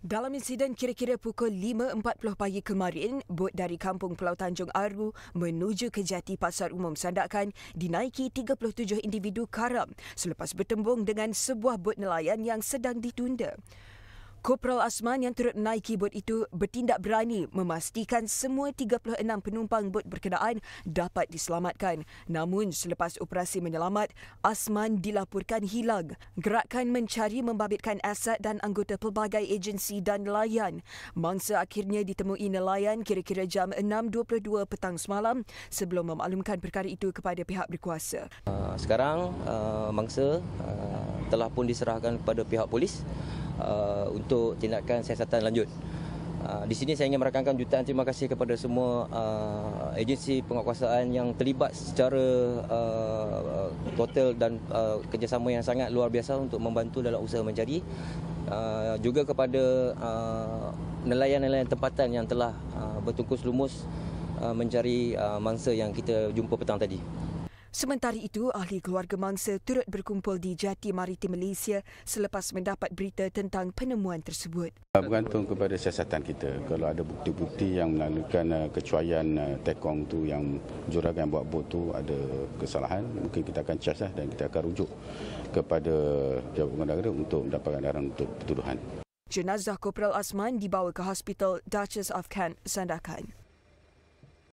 Dalam insiden kira-kira pukul 5.40 pagi kemarin, bot dari kampung Pulau Tanjung Aru menuju ke jati pasar umum Sandakan dinaiki 37 individu karam selepas bertembung dengan sebuah bot nelayan yang sedang ditunda. Kopral Asman yang turut menaiki bot itu bertindak berani memastikan semua 36 penumpang bot berkenaan dapat diselamatkan. Namun selepas operasi menyelamat, Asman dilaporkan hilang. Gerakan mencari membabitkan aset dan anggota pelbagai agensi dan nelayan. Mangsa akhirnya ditemui nelayan kira-kira jam 6.22 petang semalam sebelum memaklumkan perkara itu kepada pihak berkuasa. Ah, sekarang ah, mangsa ah, telah pun diserahkan kepada pihak polis Uh, untuk tindakan siasatan lanjut. Uh, di sini saya ingin merakamkan jutaan terima kasih kepada semua uh, agensi penguatkuasaan yang terlibat secara total dan kerjasama yang sangat luar biasa untuk membantu dalam usaha mencari. juga kepada nelayan-nelayan tempatan yang telah uh, bertungkus lumus mencari mangsa yang kita jumpa petang tadi. Sementara itu, ahli keluarga mangsa turut berkumpul di Jati Maritim Malaysia selepas mendapat berita tentang penemuan tersebut. Bergantung kepada siasatan kita. Kalau ada bukti-bukti yang melalukan eh, kecuaian eh, tekong tu yang juragan buat bot tu ada kesalahan, mungkin kita akan charge dan kita akan rujuk kepada jawab negara untuk mendapatkan arahan untuk tuduhan. Jenazah Kopral Asman dibawa ke Hospital Duchess of Kent, Sandakan.